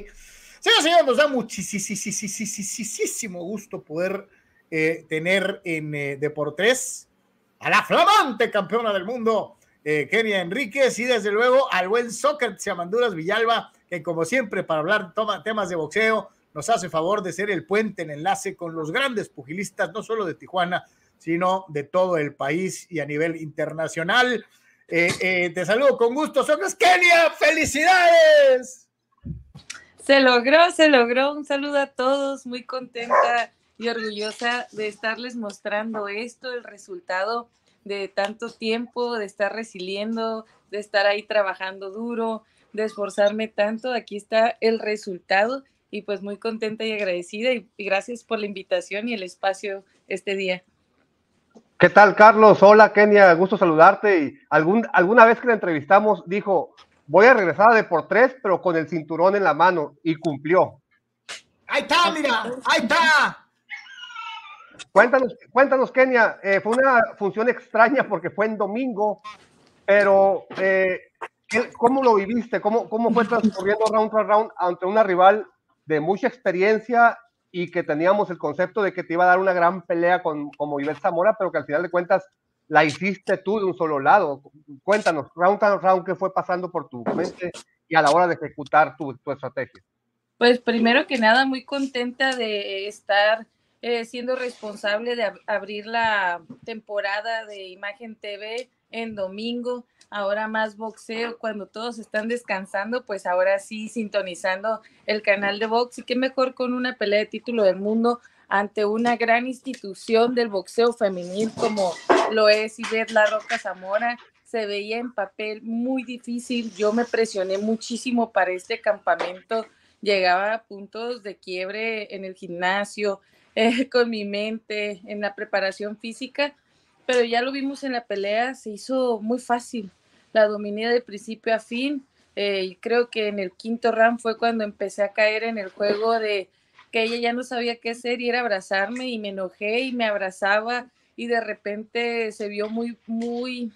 Señoras Señor, señor, nos da muchísimo gusto poder eh, tener en por eh, Deportes a la flamante campeona del mundo, eh, Kenia Enríquez, y desde luego al buen soccer Manduras Villalba, que como siempre para hablar temas de boxeo, nos hace favor de ser el puente en enlace con los grandes pugilistas, no solo de Tijuana, sino de todo el país y a nivel internacional. te saludo con gusto, Sócrates Kenia, felicidades. Se logró, se logró. Un saludo a todos, muy contenta y orgullosa de estarles mostrando esto, el resultado de tanto tiempo, de estar resiliendo, de estar ahí trabajando duro, de esforzarme tanto. Aquí está el resultado y pues muy contenta y agradecida y, gracias por la invitación y el espacio este día. ¿Qué tal, Carlos? Hola, Kenia, gusto saludarte. Y algún, alguna vez que la entrevistamos dijo, voy a regresar a de por tres, pero con el cinturón en la mano, y cumplió. Ahí está, mira, ahí está. Cuéntanos, cuéntanos Kenia, eh, fue una función extraña porque fue en domingo, pero eh, ¿cómo lo viviste? ¿Cómo, ¿Cómo fue transcurriendo round tras round ante una rival de mucha experiencia y que teníamos el concepto de que te iba a dar una gran pelea con, como Ivette Zamora, pero que al final de cuentas la hiciste tú de un solo lado. Cuéntanos, round aún qué fue pasando por tu mente y a la hora de ejecutar tu, estrategia. Pues primero que nada, muy contenta de estar eh, siendo responsable de abrir la temporada de Imagen TV en domingo, ahora más boxeo, cuando todos están descansando, pues ahora sí sintonizando el canal de box y qué mejor con una pelea de título del mundo ante una gran institución del boxeo femenil como lo es Iber La Roca Zamora. Se veía en papel muy difícil. Yo me presioné muchísimo para este campamento. Llegaba a puntos de quiebre en el gimnasio, eh, con mi mente, en la preparación física, pero ya lo vimos en la pelea, se hizo muy fácil. La dominé de principio a fin. Eh, y creo que en el quinto round fue cuando empecé a caer en el juego de que ella ya no sabía qué hacer y era abrazarme y me enojé y me abrazaba y de repente se vio muy, muy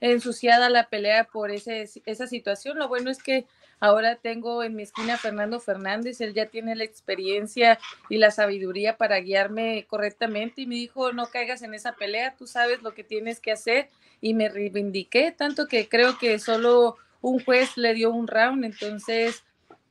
ensuciada la pelea por ese, esa situación. Lo bueno es que ahora tengo en mi esquina a Fernando Fernández, él ya tiene la experiencia y la sabiduría para guiarme correctamente y me dijo, no caigas en esa pelea, tú sabes lo que tienes que hacer y me reivindiqué, tanto que creo que solo un juez le dio un round, entonces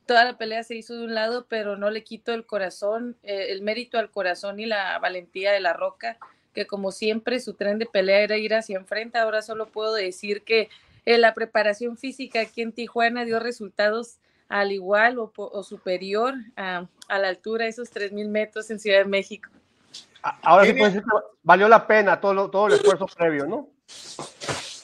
toda la pelea se hizo de un lado, pero no le quito el corazón, eh, el mérito al corazón y la valentía de la roca, que como siempre su tren de pelea era ir hacia enfrente. Ahora solo puedo decir que eh, la preparación física aquí en Tijuana dio resultados al igual o, superior a, la altura de esos mil metros en Ciudad de México. Ahora sí puede decir que valió la pena todo, todo el esfuerzo previo, ¿no?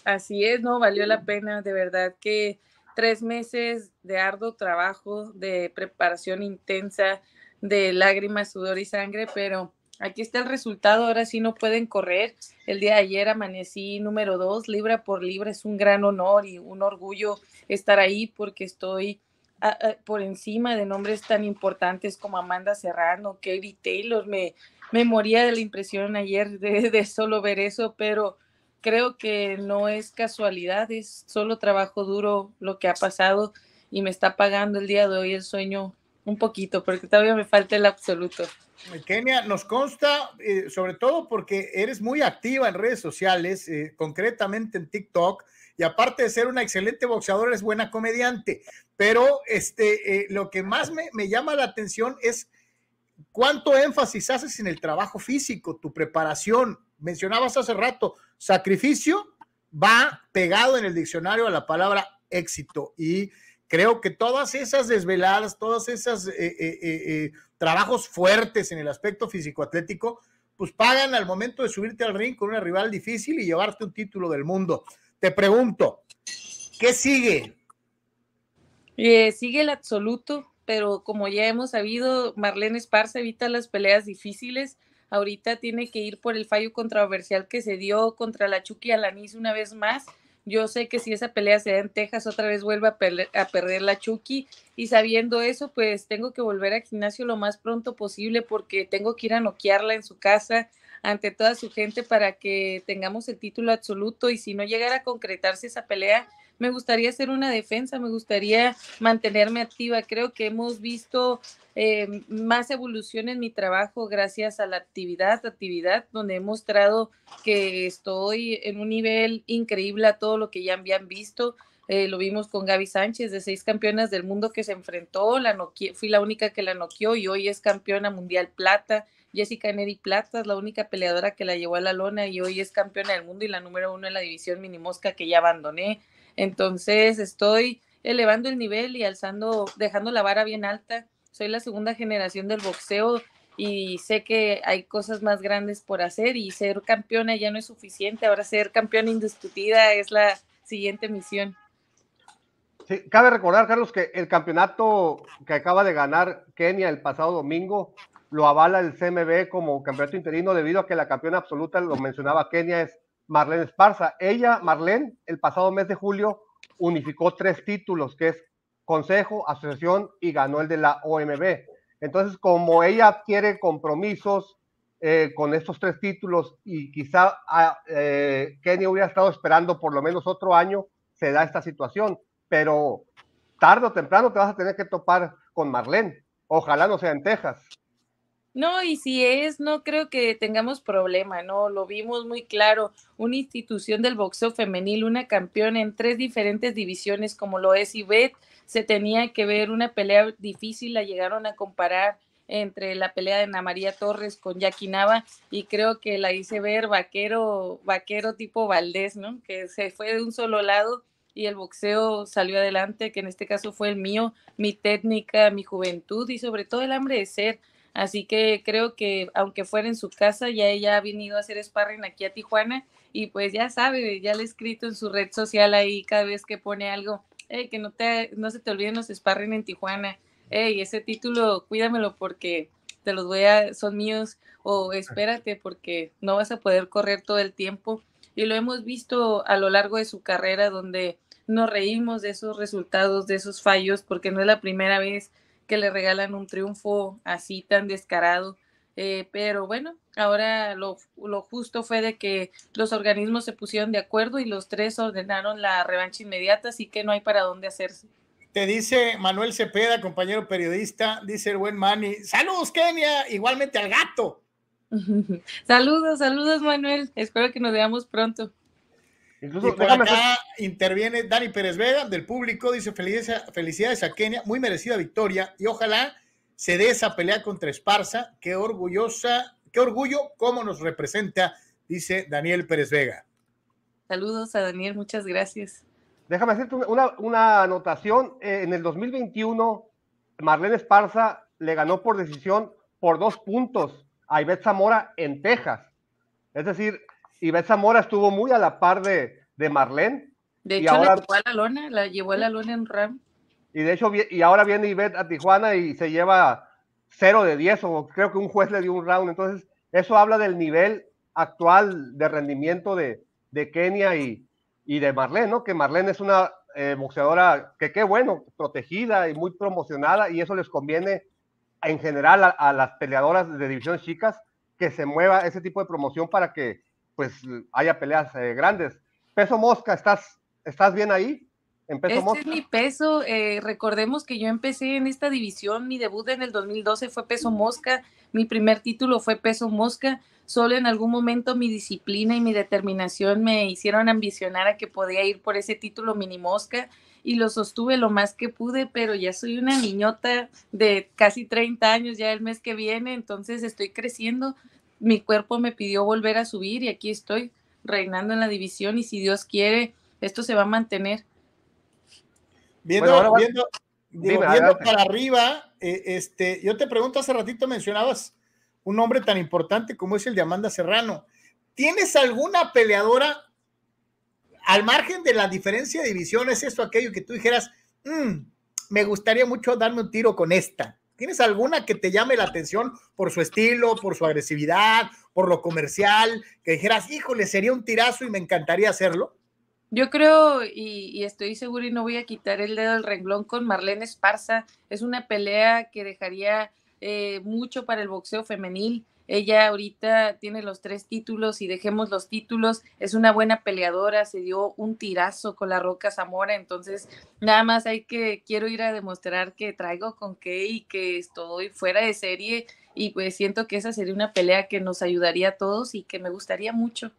Así es, no, valió la pena, de verdad que tres meses de arduo trabajo, de preparación intensa, de lágrimas, sudor y sangre, pero aquí está el resultado. Ahora sí no pueden correr. El día de ayer amanecí número dos, libra por libra. Es un gran honor y un orgullo estar ahí porque estoy ah, ah, por encima de nombres tan importantes como Amanda Serrano, Katie Taylor. Me, moría de la impresión ayer de solo ver eso, pero creo que no es casualidad, es solo trabajo duro lo que ha pasado y me está pagando el día de hoy el sueño un poquito, porque todavía me falta el absoluto. Kenia, nos consta, eh, sobre todo porque eres muy activa en redes sociales, eh, concretamente en TikTok, y aparte de ser una excelente boxeadora, eres buena comediante. Pero este, eh, lo que más me, me, llama la atención es cuánto énfasis haces en el trabajo físico, tu preparación. Mencionabas hace rato, Sacrificio va pegado en el diccionario a la palabra éxito y creo que todas esas desveladas, todos esos eh, eh, eh, trabajos fuertes en el aspecto físico-atlético, pues pagan al momento de subirte al ring con una rival difícil y llevarte un título del mundo. Te pregunto, ¿qué sigue? sigue el absoluto, pero como ya hemos sabido, Marlene Esparza evita las peleas difíciles ahorita tiene que ir por el fallo controversial que se dio contra la Chucky Alanis una vez más. Yo sé que si esa pelea se da en Texas, otra vez vuelve a, perder, la Chucky. Y sabiendo eso, pues tengo que volver al gimnasio lo más pronto posible porque tengo que ir a noquearla en su casa ante toda su gente para que tengamos el título absoluto. Y si no llegara a concretarse esa pelea, me gustaría hacer una defensa, me gustaría mantenerme activa. Creo que hemos visto eh, más evolución en mi trabajo gracias a la actividad, actividad donde he mostrado que estoy en un nivel increíble a todo lo que ya habían visto. Eh, lo vimos con Gaby Sánchez, de seis campeonas del mundo que se enfrentó, la fui la única que la noqueó y hoy es campeona mundial plata. Jessica Neri Plata es la única peleadora que la llevó a la lona y hoy es campeona del mundo y la número uno en la división mosca que ya abandoné. Entonces estoy elevando el nivel y alzando, dejando la vara bien alta. Soy la segunda generación del boxeo y sé que hay cosas más grandes por hacer y ser campeona ya no es suficiente. Ahora ser campeona indiscutida es la siguiente misión. cabe recordar, Carlos, que el campeonato que acaba de ganar Kenia el pasado domingo lo avala el CMB como campeonato interino debido a que la campeona absoluta, lo mencionaba Kenia, es Marlene Esparza. Ella, Marlene, el pasado mes de julio unificó tres títulos, que es consejo, asociación y ganó el de la OMB. Entonces, como ella adquiere compromisos eh, con estos tres títulos y quizá ah, eh, Kenny hubiera estado esperando por lo menos otro año, se da esta situación, pero tarde o temprano te vas a tener que topar con Marlene. Ojalá no sea en Texas. No, y si es, no creo que tengamos problema, ¿no? Lo vimos muy claro. Una institución del boxeo femenil, una campeona en tres diferentes divisiones como lo es Beth, se tenía que ver una pelea difícil, la llegaron a comparar entre la pelea de Ana María Torres con Jackie Nava y creo que la hice ver vaquero, vaquero tipo Valdés, ¿no? Que se fue de un solo lado y el boxeo salió adelante, que en este caso fue el mío, mi técnica, mi juventud y sobre todo el hambre de ser Así que creo que aunque fuera en su casa, ya ella ha venido a hacer sparring aquí a Tijuana y pues ya sabe, ya le he escrito en su red social ahí cada vez que pone algo, que no, te, no se te olviden los sparring en Tijuana, Ey, ese título cuídamelo porque te los voy a, son míos o espérate porque no vas a poder correr todo el tiempo. Y lo hemos visto a lo largo de su carrera donde nos reímos de esos resultados, de esos fallos, porque no es la primera vez que le regalan un triunfo así tan descarado. Eh, pero bueno, ahora lo, lo, justo fue de que los organismos se pusieron de acuerdo y los tres ordenaron la revancha inmediata, así que no hay para dónde hacerse. Te dice Manuel Cepeda, compañero periodista, dice el buen Manny, saludos Kenia, igualmente al gato. saludos, saludos Manuel, espero que nos veamos pronto. Incluso, acá interviene Dani Pérez Vega del público, dice felicidades, a Kenia, muy merecida victoria y ojalá se dé esa pelea contra Esparza, qué orgullosa, qué orgullo cómo nos representa, dice Daniel Pérez Vega. Saludos a Daniel, muchas gracias. Déjame hacerte una, anotación. Eh, en el 2021, Marlene Esparza le ganó por decisión por dos puntos a Ivette Zamora en Texas. Es decir, y Zamora estuvo muy a la par de, Marlene. De hecho, la llevó a la lona, la llevó a la lona en RAM. Y de hecho, y ahora viene Ivette a Tijuana y se lleva 0 de 10, o creo que un juez le dio un round. Entonces, eso habla del nivel actual de rendimiento de, Kenia y, de Marlene, ¿no? Que Marlene es una eh, boxeadora que, qué bueno, protegida y muy promocionada, y eso les conviene en general a, a las peleadoras de divisiones chicas que se mueva ese tipo de promoción para que pues haya peleas eh, grandes. Peso Mosca, ¿estás, ¿estás bien ahí? En peso este Mosca. es mi peso. Eh, recordemos que yo empecé en esta división, mi debut en el 2012 fue peso Mosca, mi primer título fue peso Mosca. Solo en algún momento mi disciplina y mi determinación me hicieron ambicionar a que podía ir por ese título mini Mosca y lo sostuve lo más que pude, pero ya soy una niñota de casi 30 años ya el mes que viene, entonces estoy creciendo mi cuerpo me pidió volver a subir y aquí estoy reinando en la división y si Dios quiere, esto se va a mantener. Viendo, viendo, viendo para arriba, eh, este, yo te pregunto, hace ratito mencionabas un nombre tan importante como es el de Amanda Serrano. ¿Tienes alguna peleadora al margen de la diferencia de divisiones, esto, aquello que tú dijeras, mm, me gustaría mucho darme un tiro con esta? ¿Tienes alguna que te llame la atención por su estilo, por su agresividad, por lo comercial? Que dijeras, híjole, sería un tirazo y me encantaría hacerlo. Yo creo y, estoy seguro y no voy a quitar el dedo del renglón con Marlene Esparza. Es una pelea que dejaría eh, mucho para el boxeo femenil. Ella ahorita tiene los tres títulos y dejemos los títulos. Es una buena peleadora, se dio un tirazo con la Roca Zamora, entonces nada más hay que, quiero ir a demostrar que traigo con qué y que estoy fuera de serie y pues siento que esa sería una pelea que nos ayudaría a todos y que me gustaría mucho.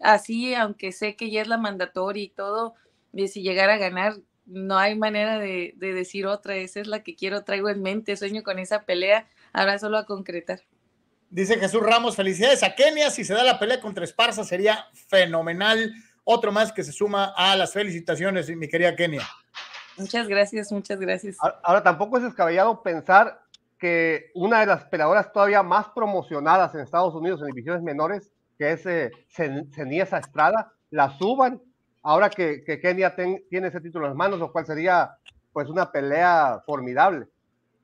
Así, aunque sé que ya es la mandatoria y todo, y si llegara a ganar, no hay manera de, de decir otra, esa es la que quiero, traigo en mente, sueño con esa pelea, ahora solo a concretar. Dice Jesús Ramos, felicidades a Kenia. Si se da la pelea contra Esparza sería fenomenal. Otro más que se suma a las felicitaciones, mi querida Kenia. Muchas gracias, muchas gracias. Ahora, tampoco es descabellado pensar que una de las peleadoras todavía más promocionadas en Estados Unidos en divisiones menores, que es eh, ceniza Estrada, la suban ahora que, Kenia tiene ese título en las manos, lo cual sería pues una pelea formidable.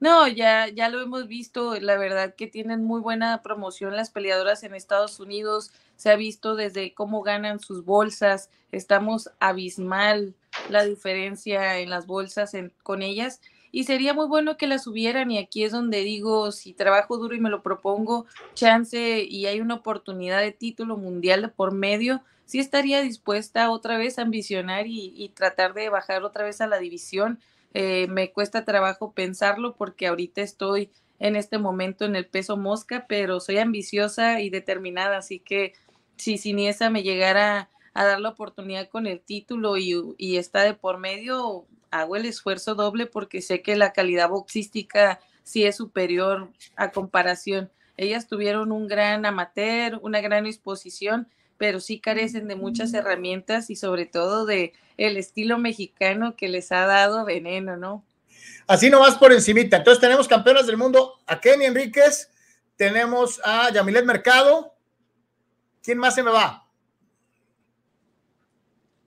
No, ya, ya lo hemos visto, la verdad que tienen muy buena promoción las peleadoras en Estados Unidos, se ha visto desde cómo ganan sus bolsas, estamos abismal la diferencia en las bolsas con ellas y sería muy bueno que las subieran y aquí es donde digo, si trabajo duro y me lo propongo, chance y hay una oportunidad de título mundial por medio, sí estaría dispuesta otra vez a ambicionar y tratar de bajar otra vez a la división eh, me cuesta trabajo pensarlo porque ahorita estoy en este momento en el peso mosca, pero soy ambiciosa y determinada, así que si Siniesa me llegara a dar la oportunidad con el título y, y está de por medio, hago el esfuerzo doble porque sé que la calidad boxística sí es superior a comparación. Ellas tuvieron un gran amateur, una gran exposición pero sí carecen de muchas herramientas y sobre todo de el estilo mexicano que les ha dado veneno, ¿no? Así nomás por encimita. Entonces tenemos campeonas del mundo a Kenny Enríquez, tenemos a Yamilet Mercado. ¿Quién más se me va?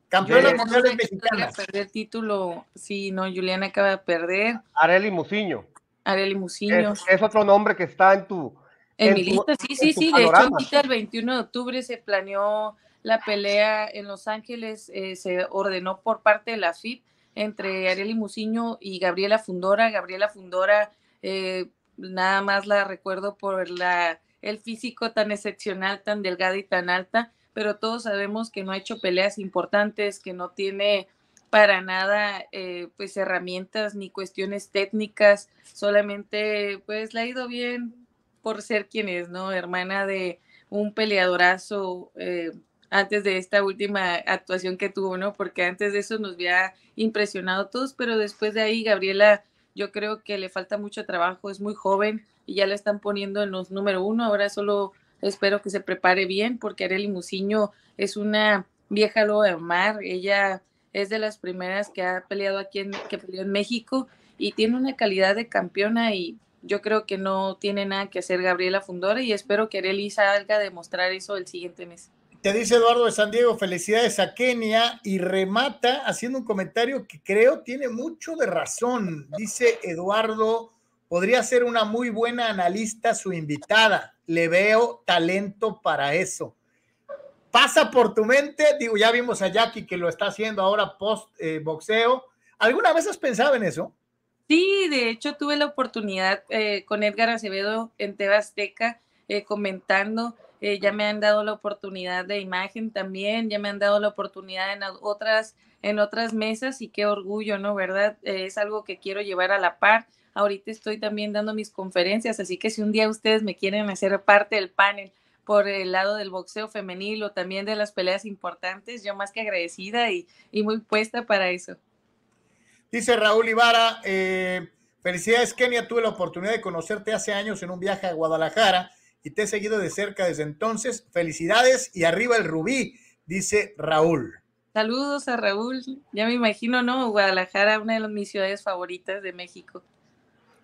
Campeona mundial mexicana. Perder título, sí, no, Juliana acaba de perder. Areli Muciño. Areli Muciño. es, otro nombre que está en tu, en, mi lista, sí, sí, sí. De hecho, el 21 de octubre se planeó la pelea en Los Ángeles, eh, se ordenó por parte de la FIT entre Ariel y y Gabriela Fundora. Gabriela Fundora, eh, nada más la recuerdo por la, el físico tan excepcional, tan delgada y tan alta, pero todos sabemos que no ha hecho peleas importantes, que no tiene para nada eh, pues herramientas ni cuestiones técnicas, solamente pues le ha ido bien por ser quien es, ¿no? Hermana de un peleadorazo eh, antes de esta última actuación que tuvo, ¿no? Porque antes de eso nos había impresionado todos, pero después de ahí, Gabriela, yo creo que le falta mucho trabajo, es muy joven y ya la están poniendo en los número uno, ahora solo espero que se prepare bien porque Arely Musiño es una vieja loba de mar, ella es de las primeras que ha peleado aquí, que peleó en México y tiene una calidad de campeona y yo creo que no tiene nada que hacer Gabriela Fundora y espero que Areli salga a demostrar eso el siguiente mes. Te dice Eduardo de San Diego, felicidades a Kenia y remata haciendo un comentario que creo tiene mucho de razón. Dice Eduardo, podría ser una muy buena analista su invitada. Le veo talento para eso. Pasa por tu mente, digo, ya vimos a Jackie que lo está haciendo ahora post eh, boxeo. ¿Alguna vez has pensado en eso? Sí, de hecho tuve la oportunidad eh, con Edgar Acevedo en Tebasteca eh, comentando, eh, ya me han dado la oportunidad de imagen también, ya me han dado la oportunidad en otras, en otras mesas y qué orgullo, ¿no? ¿Verdad? Eh, es algo que quiero llevar a la par. Ahorita estoy también dando mis conferencias, así que si un día ustedes me quieren hacer parte del panel por el lado del boxeo femenil o también de las peleas importantes, yo más que agradecida y muy puesta para eso. Dice Raúl Ibarra, eh, felicidades Kenia, tuve la oportunidad de conocerte hace años en un viaje a Guadalajara y te he seguido de cerca desde entonces. Felicidades y arriba el rubí, dice Raúl. Saludos a Raúl, ya me imagino, ¿no? Guadalajara, una de mis ciudades favoritas de México.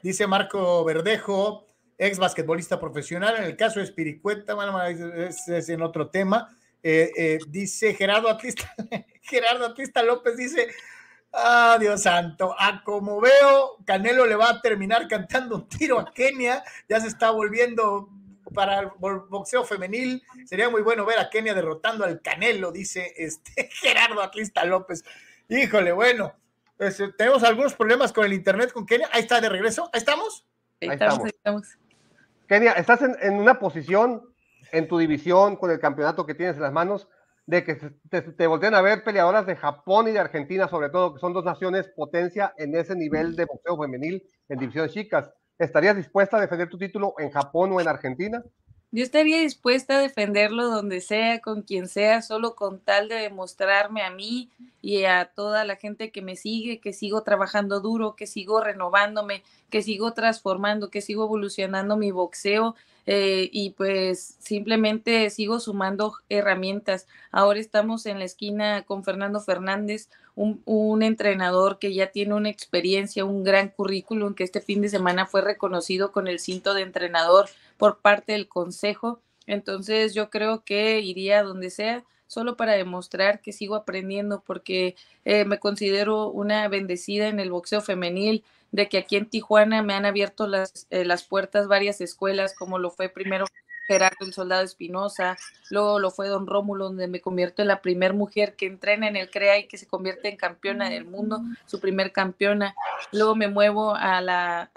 Dice Marco Verdejo, ex basquetbolista profesional, en el caso de Espiricueta, bueno, es, es en otro tema. Eh, eh, dice Gerardo Atista, Gerardo Atlista López dice, Ah, Dios santo. A como veo, Canelo le va a terminar cantando un tiro a Kenia. Ya se está volviendo para el boxeo femenil. Sería muy bueno ver a Kenia derrotando al Canelo, dice este Gerardo Atlista López. Híjole, bueno. Este, tenemos algunos problemas con el internet con Kenia. Ahí está de regreso. Ahí estamos. Ahí estamos. Kenia, estás en, en una posición en tu división con el campeonato que tienes en las manos de que te, te volteen a ver peleadoras de Japón y de Argentina, sobre todo, que son dos naciones potencia en ese nivel de boxeo femenil en divisiones chicas. ¿Estarías dispuesta a defender tu título en Japón o en Argentina? Yo estaría dispuesta a defenderlo donde sea, con quien sea, solo con tal de demostrarme a mí y a toda la gente que me sigue, que sigo trabajando duro, que sigo renovándome, que sigo transformando, que sigo evolucionando mi boxeo eh, y pues simplemente sigo sumando herramientas. Ahora estamos en la esquina con Fernando Fernández, un, un entrenador que ya tiene una experiencia, un gran currículum, que este fin de semana fue reconocido con el cinto de entrenador por parte del Consejo. Entonces yo creo que iría donde sea solo para demostrar que sigo aprendiendo porque eh, me considero una bendecida en el boxeo femenil, de que aquí en Tijuana me han abierto las, eh, las puertas varias escuelas, como lo fue primero Gerardo el Soldado Espinosa, luego lo fue Don Rómulo, donde me convierto en la primera mujer que entrena en el CREA y que se convierte en campeona del mundo, su primer campeona. Luego me muevo a la,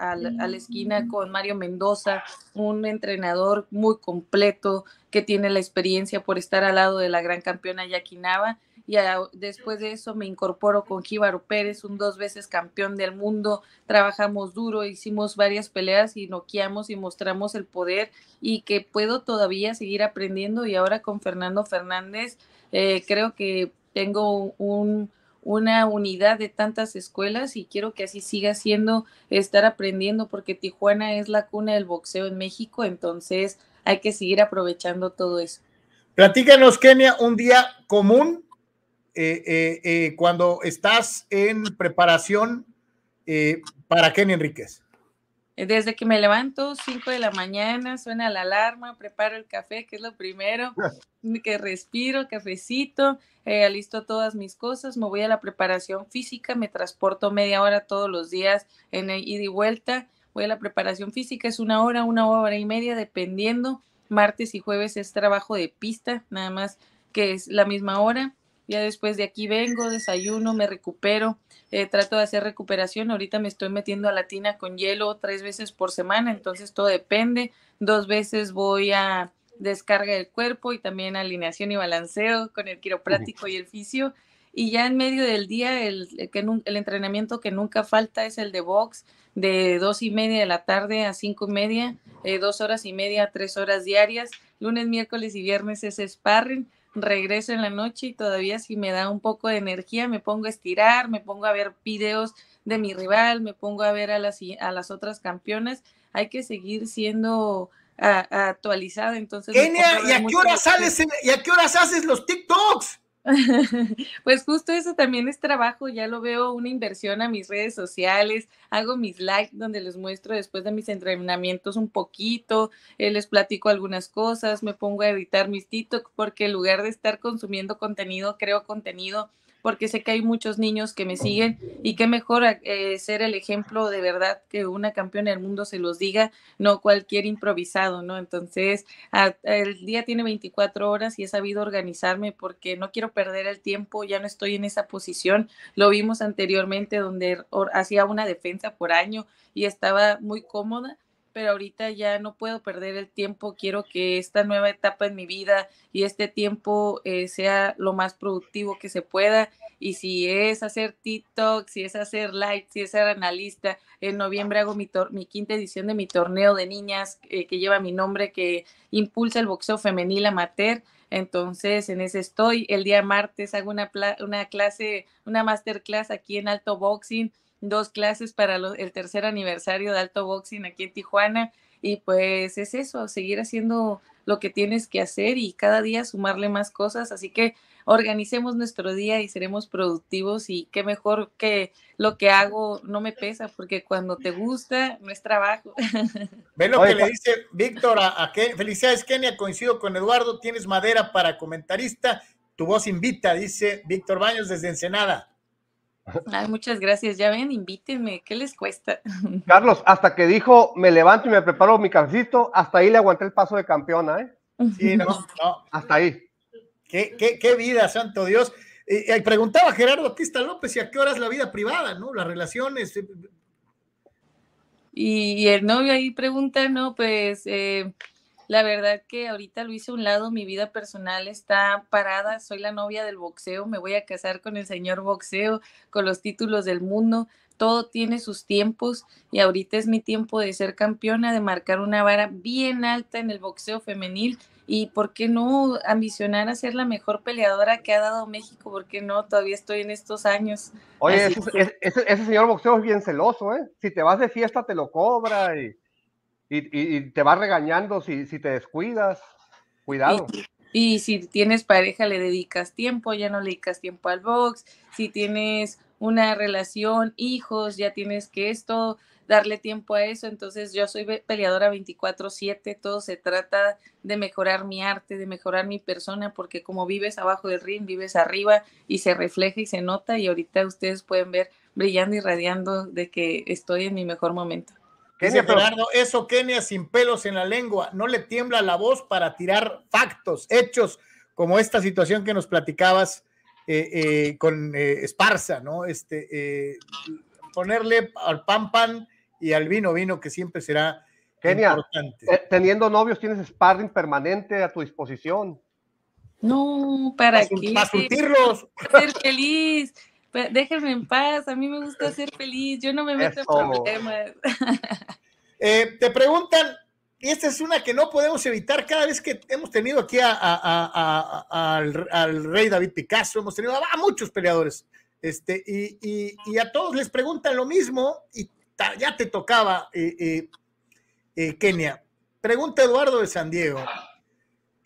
esquina con Mario Mendoza, un entrenador muy completo que tiene la experiencia por estar al lado de la gran campeona Yakinaba y después de eso me incorporo con Jíbaro Pérez, un dos veces campeón del mundo, trabajamos duro, hicimos varias peleas y noqueamos y mostramos el poder y que puedo todavía seguir aprendiendo y ahora con Fernando Fernández eh, creo que tengo un, una unidad de tantas escuelas y quiero que así siga siendo, estar aprendiendo porque Tijuana es la cuna del boxeo en México, entonces hay que seguir aprovechando todo eso. Platícanos, Kenia, un día común eh, eh, eh, cuando estás en preparación eh, para Kenny Enríquez? Desde que me levanto, 5 de la mañana, suena la alarma, preparo el café, que es lo primero, que respiro, cafecito, eh, alisto todas mis cosas, me voy a la preparación física, me transporto media hora todos los días en el ida y vuelta, voy a la preparación física, es una hora, una hora y media, dependiendo, martes y jueves es trabajo de pista, nada más que es la misma hora, ya después de aquí vengo, desayuno, me recupero, eh, trato de hacer recuperación, ahorita me estoy metiendo a la tina con hielo tres veces por semana, entonces todo depende, dos veces voy a descarga del cuerpo y también alineación y balanceo con el quiroprático y el fisio. Y ya en medio del día, el, entrenamiento que nunca falta es el de box, de dos y media de la tarde a cinco y media, eh, dos horas y media, tres horas diarias. Lunes, miércoles y viernes es sparring regreso en la noche y todavía si me da un poco de energía me pongo a estirar, me pongo a ver videos de mi rival, me pongo a ver a las, a las otras campeonas. Hay que seguir siendo actualizada. Entonces, ¿y a, qué hora sales ¿y a qué horas haces los TikToks? Pues justo eso también es trabajo, ya lo veo una inversión a mis redes sociales, hago mis likes donde les muestro después de mis entrenamientos un poquito, eh, les platico algunas cosas, me pongo a editar mis TikTok porque en lugar de estar consumiendo contenido, creo contenido porque sé que hay muchos niños que me siguen y qué mejor eh, eh, ser el ejemplo de verdad que una campeona del mundo se los diga, no cualquier improvisado, ¿no? Entonces, ah, el día tiene 24 horas y he sabido organizarme porque no quiero perder el tiempo, ya no estoy en esa posición. Lo vimos anteriormente donde hacía una defensa por año y estaba muy cómoda pero ahorita ya no puedo perder el tiempo, quiero que esta nueva etapa en mi vida y este tiempo eh, sea lo más productivo que se pueda. Y si es hacer TikTok, si es hacer live, si es ser analista, en noviembre hago mi, quinta edición de mi torneo de niñas eh, que lleva mi nombre, que impulsa el boxeo femenil amateur. Entonces, en ese estoy. El día martes hago una, una clase, una masterclass aquí en Alto Boxing dos clases para el tercer aniversario de Alto Boxing aquí en Tijuana. Y pues es eso, seguir haciendo lo que tienes que hacer y cada día sumarle más cosas. Así que organicemos nuestro día y seremos productivos y qué mejor que lo que hago no me pesa porque cuando te gusta no es trabajo. Ve lo que le dice Víctor a, Felicidades Kenia, coincido con Eduardo, tienes madera para comentarista, tu voz invita, dice Víctor Baños desde Ensenada muchas gracias. Ya ven, invítenme. ¿Qué les cuesta? Carlos, hasta que dijo, me levanto y me preparo mi cafecito, hasta ahí le aguanté el paso de campeona, ¿eh? Sí, no, no. Hasta ahí. Qué, vida, santo Dios. y eh, eh, preguntaba Gerardo Batista López, ¿y a qué hora es la vida privada, no? Las relaciones. Eh, y, y, el novio ahí pregunta, ¿no? Pues la verdad que ahorita lo hice a un lado, mi vida personal está parada, soy la novia del boxeo, me voy a casar con el señor boxeo, con los títulos del mundo, todo tiene sus tiempos y ahorita es mi tiempo de ser campeona, de marcar una vara bien alta en el boxeo femenil y por qué no ambicionar a ser la mejor peleadora que ha dado México, por qué no, todavía estoy en estos años. Oye, ese, señor boxeo es bien celoso, ¿eh? Si te vas de fiesta te lo cobra y y, te va regañando si, te descuidas. Cuidado. Y, y, si tienes pareja, le dedicas tiempo, ya no le dedicas tiempo al box. Si tienes una relación, hijos, ya tienes que esto, darle tiempo a eso. Entonces yo soy peleadora 24/7, todo se trata de mejorar mi arte, de mejorar mi persona, porque como vives abajo del ring, vives arriba y se refleja y se nota y ahorita ustedes pueden ver brillando y radiando de que estoy en mi mejor momento eso Kenia sin pelos en la lengua, no le tiembla la voz para tirar factos, hechos, como esta situación que nos platicabas eh, eh, con eh, Esparza, ¿no? Este, ponerle al pan pan y al vino vino, que siempre será Kenia, teniendo novios, tienes sparring permanente a tu disposición. No, para, ¿Para qué. Para Ser feliz déjenme en paz, a mí me gusta ser feliz, yo no me meto en problemas. Eh, te preguntan, y esta es una que no podemos evitar cada vez que hemos tenido aquí al, rey David Picasso, hemos tenido a, muchos peleadores, este, y, a todos les preguntan lo mismo, y ya te tocaba, eh, eh, Kenia. Pregunta Eduardo de San Diego.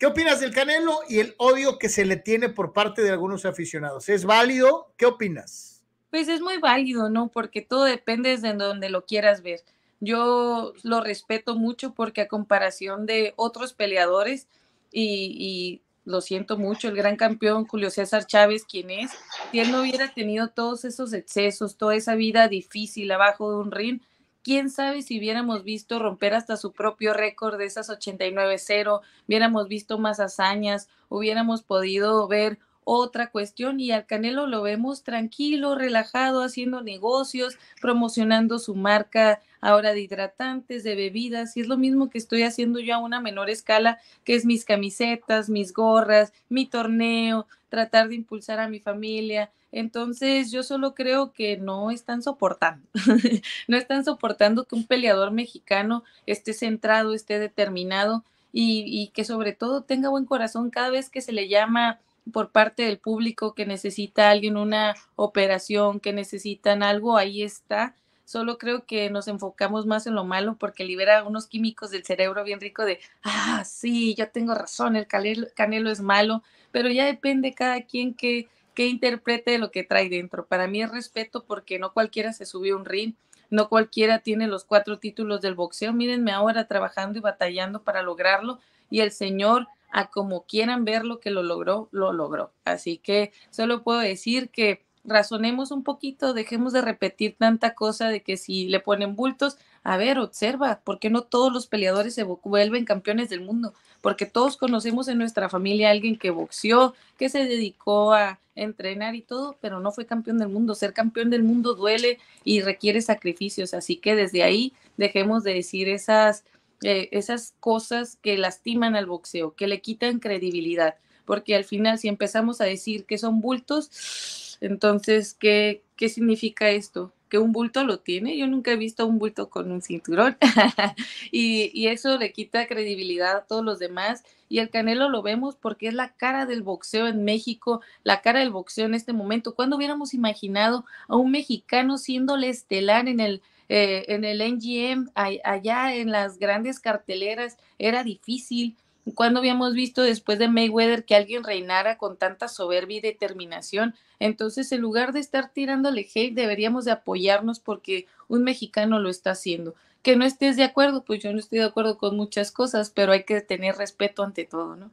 ¿Qué opinas del Canelo y el odio que se le tiene por parte de algunos aficionados? ¿Es válido? ¿Qué opinas? Pues es muy válido, ¿no? Porque todo depende desde donde lo quieras ver. Yo lo respeto mucho porque a comparación de otros peleadores y, lo siento mucho, el gran campeón Julio César Chávez, quien es, si él no hubiera tenido todos esos excesos, toda esa vida difícil abajo de un ring, quién sabe si hubiéramos visto romper hasta su propio récord de esas 89-0, hubiéramos visto más hazañas, hubiéramos podido ver otra cuestión y al Canelo lo vemos tranquilo, relajado, haciendo negocios, promocionando su marca ahora de hidratantes, de bebidas, y es lo mismo que estoy haciendo yo a una menor escala, que es mis camisetas, mis gorras, mi torneo, tratar de impulsar a mi familia, entonces yo solo creo que no están soportando, no están soportando que un peleador mexicano esté centrado, esté determinado y, que sobre todo tenga buen corazón cada vez que se le llama por parte del público que necesita alguien una operación, que necesitan algo, ahí está. Solo creo que nos enfocamos más en lo malo porque libera unos químicos del cerebro bien rico de, ah, sí, yo tengo razón, el canelo es malo, pero ya depende cada quien que que interprete lo que trae dentro. Para mí es respeto porque no cualquiera se subió un ring, no cualquiera tiene los cuatro títulos del boxeo. Mírenme ahora trabajando y batallando para lograrlo y el señor a como quieran ver lo que lo logró, lo logró. Así que solo puedo decir que razonemos un poquito, dejemos de repetir tanta cosa de que si le ponen bultos, a ver, observa, ¿por qué no todos los peleadores se vuelven campeones del mundo? Porque todos conocemos en nuestra familia a alguien que boxeó, que se dedicó a entrenar y todo, pero no fue campeón del mundo. Ser campeón del mundo duele y requiere sacrificios, así que desde ahí dejemos de decir esas, eh, esas cosas que lastiman al boxeo, que le quitan credibilidad, porque al final si empezamos a decir que son bultos, entonces, ¿qué, qué significa esto? que un bulto lo tiene. Yo nunca he visto un bulto con un cinturón. y, eso le quita credibilidad a todos los demás. Y el Canelo lo vemos porque es la cara del boxeo en México, la cara del boxeo en este momento. cuando hubiéramos imaginado a un mexicano siéndole estelar en el, eh, en el NGM, allá en las grandes carteleras? Era difícil. Cuando habíamos visto después de Mayweather que alguien reinara con tanta soberbia y determinación? Entonces, en lugar de estar tirándole hate, deberíamos de apoyarnos porque un mexicano lo está haciendo. Que no estés de acuerdo, pues yo no estoy de acuerdo con muchas cosas, pero hay que tener respeto ante todo, ¿no?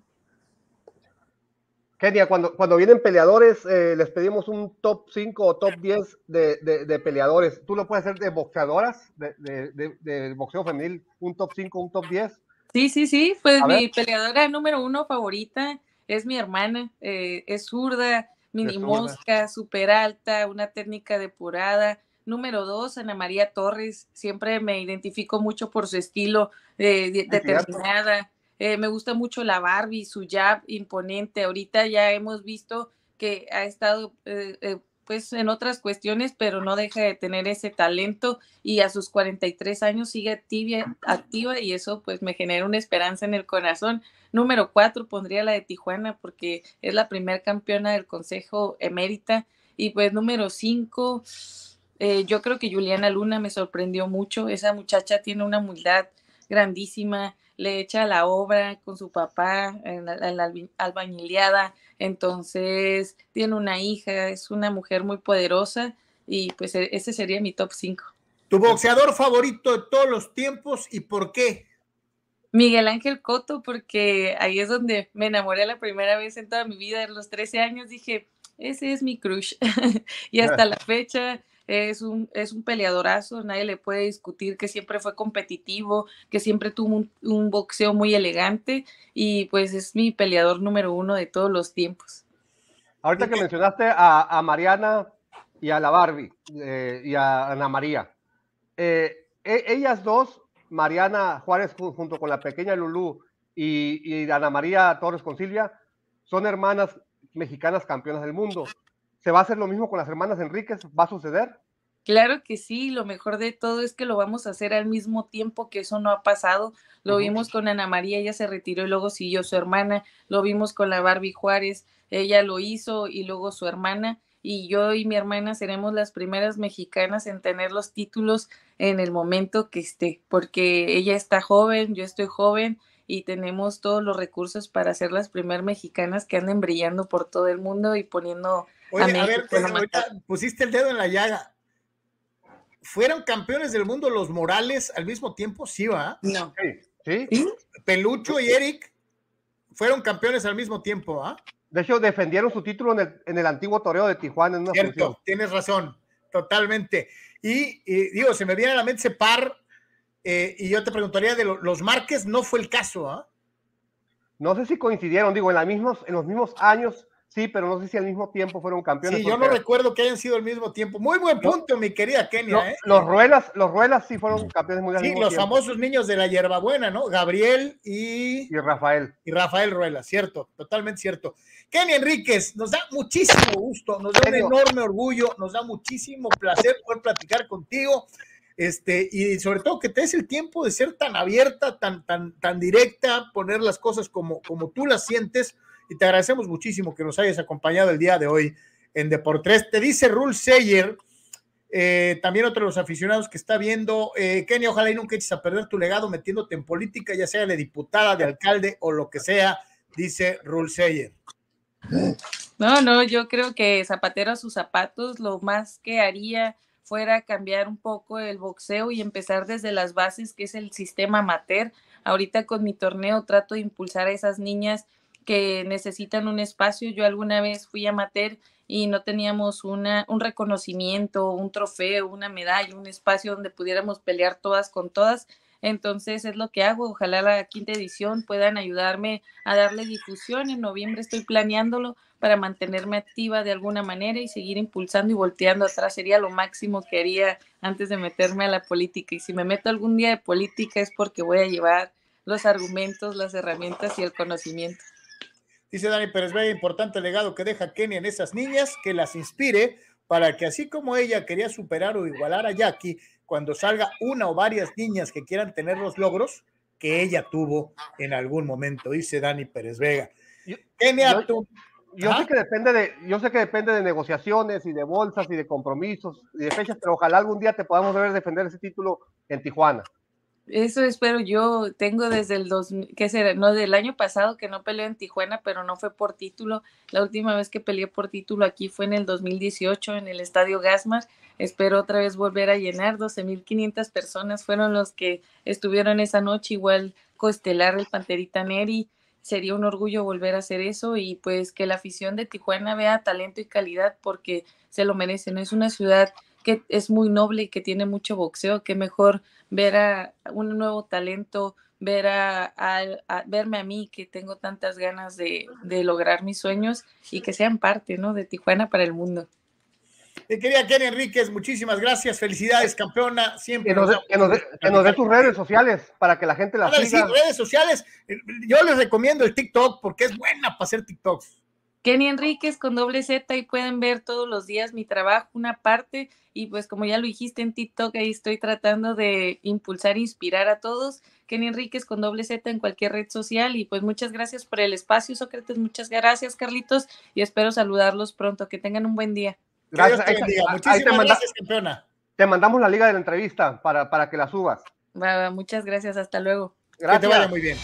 Kenia, cuando, cuando vienen peleadores, eh, les pedimos un top 5 o top 10 de, peleadores. ¿Tú lo puedes hacer de boxeadoras, de, boxeo femenil, un top 5, un top 10? Sí, sí, sí, pues mi peleadora número uno favorita es mi hermana, eh, es zurda, mini mosca, súper alta, una técnica depurada. Número dos, Ana María Torres, siempre me identifico mucho por su estilo eh, ah, determinada. Eh, me gusta mucho la Barbie, su jab imponente. Ahorita ya hemos visto que ha estado pues en otras cuestiones, pero no deja de tener ese talento y a sus 43 años sigue activa, y eso pues me genera una esperanza en el corazón. Número cuatro pondría la de Tijuana porque es la primer campeona del Consejo Emérita y pues número cinco, eh, yo creo que Juliana Luna me sorprendió mucho, esa muchacha tiene una humildad grandísima, le echa la obra con su papá, en la, albañileada, entonces tiene una hija, es una mujer muy poderosa y pues e, ese sería mi top 5. ¿Tu boxeador favorito de todos los tiempos y por qué? Miguel Ángel Coto, porque ahí es donde me enamoré la primera vez en toda mi vida, a los 13 años dije, ese es mi crush. y hasta ah. la fecha es un, es un peleadorazo, nadie le puede discutir que siempre fue competitivo, que siempre tuvo un, boxeo muy elegante y pues es mi peleador número uno de todos los tiempos. Ahorita que mencionaste a, Mariana y a la Barbie eh, y a Ana María, eh, e, ellas dos, Mariana Juárez junto con la pequeña Lulú y, y Ana María Torres con Silvia, son hermanas mexicanas campeonas del mundo. ¿Se va a hacer lo mismo con las hermanas Enríquez? ¿Va a suceder? Claro que sí, lo mejor de todo es que lo vamos a hacer al mismo tiempo que eso no ha pasado. Lo vimos con Ana María, ella se retiró y luego siguió su hermana. Lo vimos con la Barbie Juárez, ella lo hizo y luego su hermana. Y yo y mi hermana seremos las primeras mexicanas en tener los títulos en el momento que esté, porque ella está joven, yo estoy joven y tenemos todos los recursos para ser las primeras mexicanas que anden brillando por todo el mundo y poniendo Oye, a, ver, eh, ahorita pusiste el dedo en la llaga. ¿Fueron campeones del mundo los Morales al mismo tiempo? Sí, va. No. ¿Sí? Pelucho y Eric fueron campeones al mismo tiempo, ¿ah? De hecho, defendieron su título en el, antiguo toreo de Tijuana. En una Cierto, tienes razón, totalmente. Y, digo, se me viene a la mente par, eh, y yo te preguntaría de los Márquez, no fue el caso, ¿ah? No sé si coincidieron, digo, en, la mismos, en los mismos años Sí, pero no sé si al mismo tiempo fueron campeones. Sí, yo no recuerdo que hayan sido al mismo tiempo. Muy buen punto, mi querida Kenia. ¿eh? Los Ruelas, los Ruelas sí fueron campeones muy Sí, los famosos niños de la hierbabuena, ¿no? Gabriel y. Y Rafael. Y Rafael Ruelas, cierto, totalmente cierto. Kenia Enríquez, nos da muchísimo gusto, nos da un enorme orgullo, nos da muchísimo placer poder platicar contigo. Este, y sobre todo que te des el tiempo de ser tan abierta, tan, tan, tan directa, poner las cosas como, como tú las sientes y te agradecemos muchísimo que nos hayas acompañado el día de hoy en Deportes. Te dice Rul Seyer, eh, también otro de los aficionados que está viendo, eh, ojalá y nunca eches a perder tu legado metiéndote en política, ya sea de diputada, de alcalde o lo que sea, dice Rul Seyer. No, no, yo creo que Zapatero a sus zapatos lo más que haría fuera cambiar un poco el boxeo y empezar desde las bases, que es el sistema amateur. Ahorita con mi torneo trato de impulsar a esas niñas que necesitan un espacio. Yo alguna vez fui a amateur y no teníamos una, un reconocimiento, un trofeo, una medalla, un espacio donde pudiéramos pelear todas con todas. Entonces es lo que hago. Ojalá la quinta edición puedan ayudarme a darle difusión. En noviembre estoy planeándolo para mantenerme activa de alguna manera y seguir impulsando y volteando atrás. Sería lo máximo que haría antes de meterme a la política. Y si me meto algún día de política es porque voy a llevar los argumentos, las herramientas y el conocimiento. Dice Dani Pérez Vega, importante legado que deja Kenia en esas niñas, que las inspire para que así como ella quería superar o igualar a Jackie, cuando salga una o varias niñas que quieran tener los logros que ella tuvo en algún momento, dice Dani Pérez Vega. yo, yo sé que depende de, yo sé que depende de negociaciones y de bolsas y de compromisos y de fechas, pero ojalá algún día te podamos ver defender ese título en Tijuana eso espero yo. Tengo desde el ¿qué será? No, del año pasado que no peleé en Tijuana, pero no fue por título. La última vez que peleé por título aquí fue en el 2018 en el Estadio Gasmar. Espero otra vez volver a llenar. 12.500 personas fueron los que estuvieron esa noche. Igual Costelar, el Panterita Neri. Sería un orgullo volver a hacer eso y pues que la afición de Tijuana vea talento y calidad porque se lo merecen. Es una ciudad que es muy noble y que tiene mucho boxeo, que mejor ver a un nuevo talento, ver a, verme a mí que tengo tantas ganas de, lograr mis sueños y que sean parte, ¿no? De Tijuana para el mundo. Quería querida Kenny Enríquez, muchísimas gracias, felicidades, campeona, siempre. Que nos, dé tus redes sociales para que la gente las siga. Sí, redes sociales, eh, yo les recomiendo el TikTok porque es buena para hacer TikToks. Kenny Enríquez con doble Z y pueden ver todos los días mi trabajo, una parte, y pues como ya lo dijiste en TikTok, ahí estoy tratando de impulsar e inspirar a todos. Kenny Enríquez con doble Z en cualquier red social y pues muchas gracias por el espacio, Sócrates, muchas gracias, Carlitos, y espero saludarlos pronto, que tengan un buen día. Gracias, te Muchísimas gracias, campeona. Te mandamos la liga de la entrevista para, para que la subas. muchas gracias, hasta luego. Gracias. te muy bien.